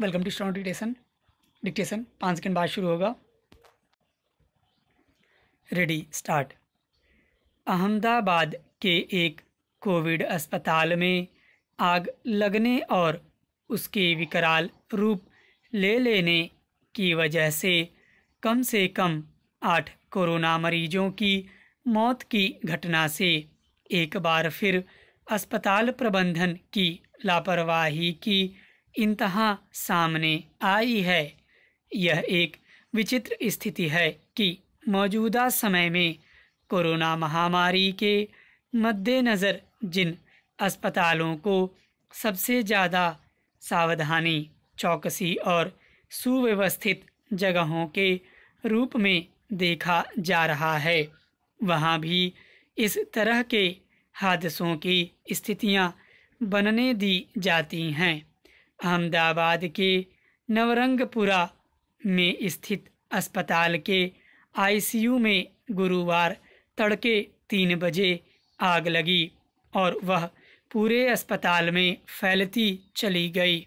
welcome to स्टॉन्ट dictation dictation पाँच second बाद शुरू होगा रेडी स्टार्ट अहमदाबाद के एक कोविड अस्पताल में आग लगने और उसके विकराल रूप ले लेने की वजह से कम से कम आठ कोरोना मरीजों की मौत की घटना से एक बार फिर अस्पताल प्रबंधन की लापरवाही की इंतहा सामने आई है यह एक विचित्र स्थिति है कि मौजूदा समय में कोरोना महामारी के मद्देनज़र जिन अस्पतालों को सबसे ज़्यादा सावधानी चौकसी और सुव्यवस्थित जगहों के रूप में देखा जा रहा है वहाँ भी इस तरह के हादसों की स्थितियाँ बनने दी जाती हैं अहमदाबाद के नवरंगपुरा में स्थित अस्पताल के आईसीयू में गुरुवार तड़के तीन बजे आग लगी और वह पूरे अस्पताल में फैलती चली गई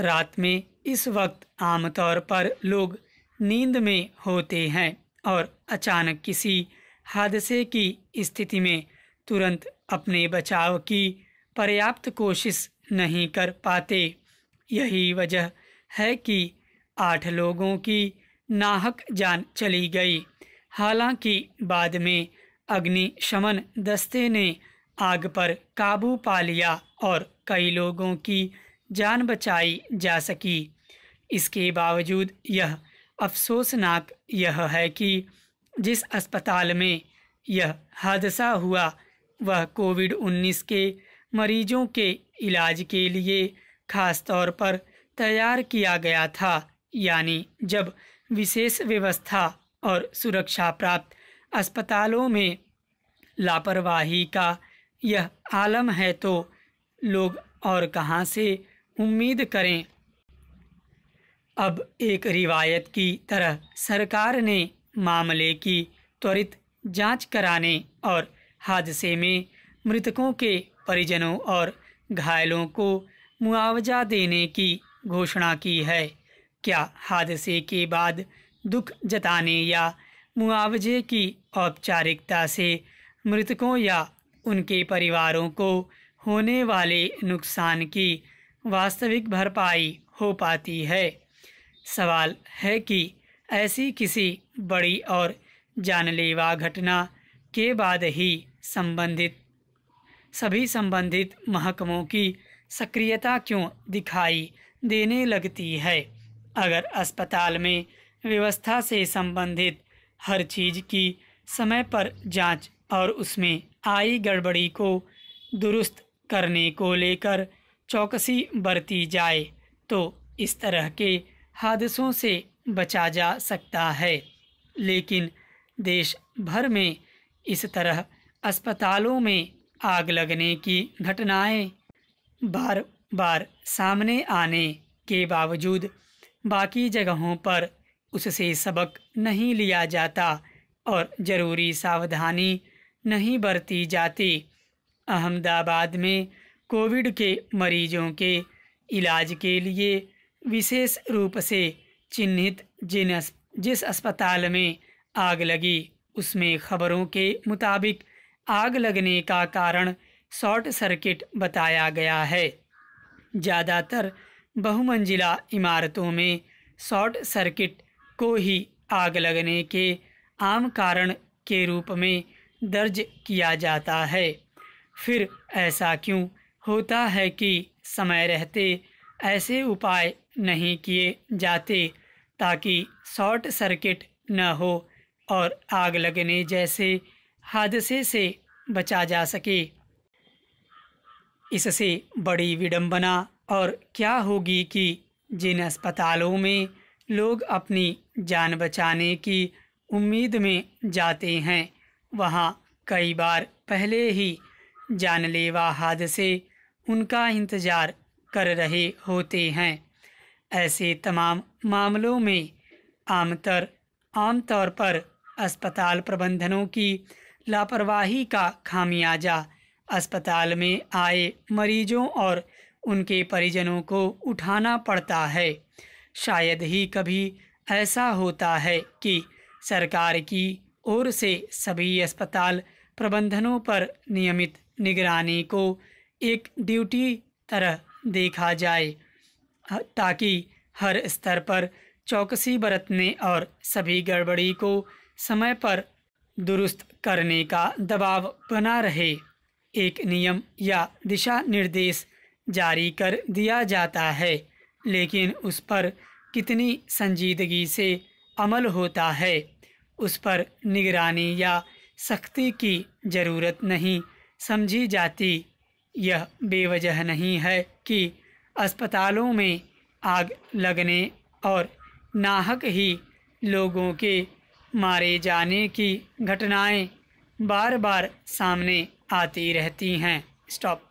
रात में इस वक्त आमतौर पर लोग नींद में होते हैं और अचानक किसी हादसे की स्थिति में तुरंत अपने बचाव की पर्याप्त कोशिश नहीं कर पाते यही वजह है कि आठ लोगों की नाहक जान चली गई हालांकि बाद में अग्निशमन दस्ते ने आग पर काबू पा लिया और कई लोगों की जान बचाई जा सकी इसके बावजूद यह अफसोसनाक यह है कि जिस अस्पताल में यह हादसा हुआ वह कोविड 19 के मरीजों के इलाज के लिए खास तौर पर तैयार किया गया था यानी जब विशेष व्यवस्था और सुरक्षा प्राप्त अस्पतालों में लापरवाही का यह आलम है तो लोग और कहाँ से उम्मीद करें अब एक रिवायत की तरह सरकार ने मामले की त्वरित जांच कराने और हादसे में मृतकों के परिजनों और घायलों को मुआवजा देने की घोषणा की है क्या हादसे के बाद दुख जताने या मुआवजे की औपचारिकता से मृतकों या उनके परिवारों को होने वाले नुकसान की वास्तविक भरपाई हो पाती है सवाल है कि ऐसी किसी बड़ी और जानलेवा घटना के बाद ही संबंधित सभी संबंधित महकमों की सक्रियता क्यों दिखाई देने लगती है अगर अस्पताल में व्यवस्था से संबंधित हर चीज़ की समय पर जांच और उसमें आई गड़बड़ी को दुरुस्त करने को लेकर चौकसी बरती जाए तो इस तरह के हादसों से बचा जा सकता है लेकिन देश भर में इस तरह अस्पतालों में आग लगने की घटनाएं बार बार सामने आने के बावजूद बाकी जगहों पर उससे सबक नहीं लिया जाता और ज़रूरी सावधानी नहीं बरती जाती अहमदाबाद में कोविड के मरीजों के इलाज के लिए विशेष रूप से चिन्हित जिन जिस अस्पताल में आग लगी उसमें खबरों के मुताबिक आग लगने का कारण शॉर्ट सर्किट बताया गया है ज़्यादातर बहुमंजिला इमारतों में शॉर्ट सर्किट को ही आग लगने के आम कारण के रूप में दर्ज किया जाता है फिर ऐसा क्यों होता है कि समय रहते ऐसे उपाय नहीं किए जाते ताकि शॉर्ट सर्किट न हो और आग लगने जैसे हादसे से बचा जा सके इससे बड़ी विडंबना और क्या होगी कि जिन अस्पतालों में लोग अपनी जान बचाने की उम्मीद में जाते हैं वहाँ कई बार पहले ही जानलेवा हादसे उनका इंतज़ार कर रहे होते हैं ऐसे तमाम मामलों में आमतर आमतौर पर अस्पताल प्रबंधनों की लापरवाही का खामियाजा अस्पताल में आए मरीजों और उनके परिजनों को उठाना पड़ता है शायद ही कभी ऐसा होता है कि सरकार की ओर से सभी अस्पताल प्रबंधनों पर नियमित निगरानी को एक ड्यूटी तरह देखा जाए ताकि हर स्तर पर चौकसी बरतने और सभी गड़बड़ी को समय पर दुरुस्त करने का दबाव बना रहे एक नियम या दिशा निर्देश जारी कर दिया जाता है लेकिन उस पर कितनी संजीदगी से अमल होता है उस पर निगरानी या सख्ती की ज़रूरत नहीं समझी जाती यह बेवजह नहीं है कि अस्पतालों में आग लगने और नाहक ही लोगों के मारे जाने की घटनाएं बार बार सामने आती रहती हैं स्टॉप